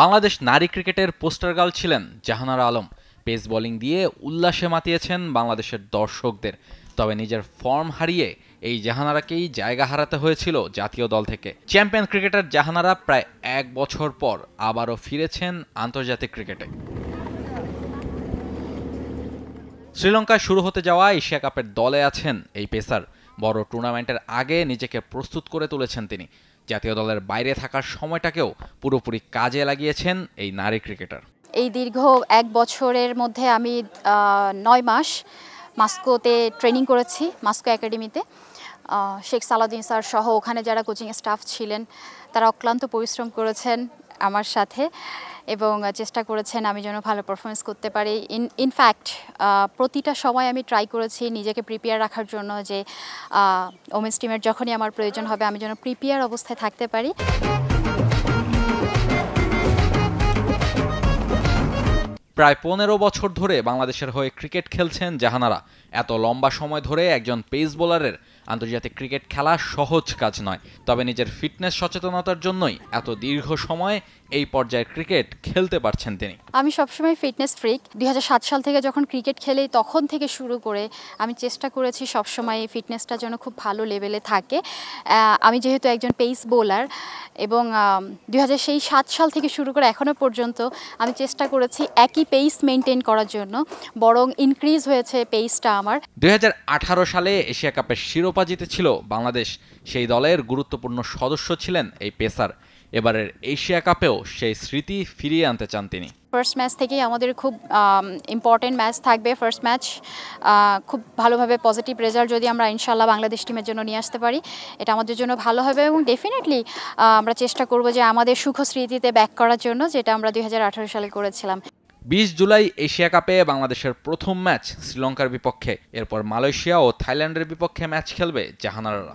বাংলাদেশ নারী ক্রিকেটের poster girl ছিলেন জাহানারা আলম পেস বোলিং দিয়ে উল্লাসে মাতিয়েছেন বাংলাদেশের দর্শকদের তবে নিজের ফর্ম হারিয়ে এই জাহানারাকেই জায়গা হারাতে হয়েছিল জাতীয় দল থেকে চ্যাম্পিয়ন ক্রিকেটার জাহানারা প্রায় এক বছর পর আবারও ফিরেছেন আন্তর্জাতিক ক্রিকেটে শ্রীলঙ্কায় শুরু হতে যাওয়া এশিয়া কাপের দলে আছেন এই পেসার বড় টুর্নামেন্টের আগে নিজেকে প্রস্তুত করে তুলেছেন তিনি জাতীয় দলের বাইরে থাকার সময়টাকেও পুরোপুরি কাজে লাগিয়েছেন এই নারী ক্রিকেটার এই দীর্ঘ এক বছরের মধ্যে আমি নয় মাস মাস্কোতে ট্রেনিং করেছি মাস্কো একাডেমিতে শেখ সালাদিন স্যার সহ ওখানে যারা কোচিং স্টাফ ছিলেন তারা অক্লান্ত পরিশ্রম করেছেন আমার সাথে এবং চেষ্টা করেছেন আমি যেন ভালো পারফরমেন্স করতে পারি ইন ইনফ্যাক্ট প্রতিটা সময় আমি ট্রাই করেছি নিজেকে প্রিপেয়ার রাখার জন্য যে ওমেন্স টিমের যখনই আমার প্রয়োজন হবে আমি যেন প্রিপেয়ার অবস্থায় থাকতে পারি প্রায় পনেরো বছর ধরে বাংলাদেশের হয়ে ক্রিকেট খেলছেন জাহানারা এত লম্বা সময় ধরে একজন পেস বোলারের আন্তর্জাতিক ক্রিকেট খেলা সহজ কাজ নয় তবে নিজের ফিটনেস সচেতনতার জন্যই এত দীর্ঘ সময় এই পর্যায়ের ক্রিকেট খেলতে পারছেন তিনি আমি সবসময় ফিটনেস ফ্রিক দুই সাল থেকে যখন ক্রিকেট খেলে তখন থেকে শুরু করে আমি চেষ্টা করেছি সবসময় ফিটনেসটা যেন খুব ভালো লেভেলে থাকে আমি যেহেতু একজন পেস বোলার এবং দুই সেই সাত সাল থেকে শুরু করে এখনও পর্যন্ত আমি চেষ্টা করেছি একই পেস মেনটেন করার জন্য বরং ইনক্রিজ হয়েছে পেসটা আমার দুই সালে এশিয়া কাপের শিরোপা জিতেছিল বাংলাদেশ সেই দলের গুরুত্বপূর্ণ সদস্য ছিলেন এই পেসার এবারের এশিয়া কাপেও সেই স্মৃতি ফিরিয়ে আনতে চান তিনি ফার্স্ট ম্যাচ থেকেই আমাদের খুব ইম্পর্টেন্ট ম্যাচ থাকবে ফার্স্ট ম্যাচ খুব ভালোভাবে পজিটিভ রেজাল্ট যদি আমরা ইনশাল্লাহ বাংলাদেশ টিমের জন্য নিয়ে আসতে পারি এটা আমাদের জন্য ভালো হবে এবং ডেফিনেটলি আমরা চেষ্টা করব যে আমাদের সুখ স্মৃতিতে ব্যাক করার জন্য যেটা আমরা দুই সালে করেছিলাম বিশ জুলাই এশিয়া কাপে বাংলাদেশের প্রথম ম্যাচ শ্রীলঙ্কার বিপক্ষে এরপর মালয়েশিয়া ও থাইল্যান্ডের বিপক্ষে ম্যাচ খেলবে জাহানারা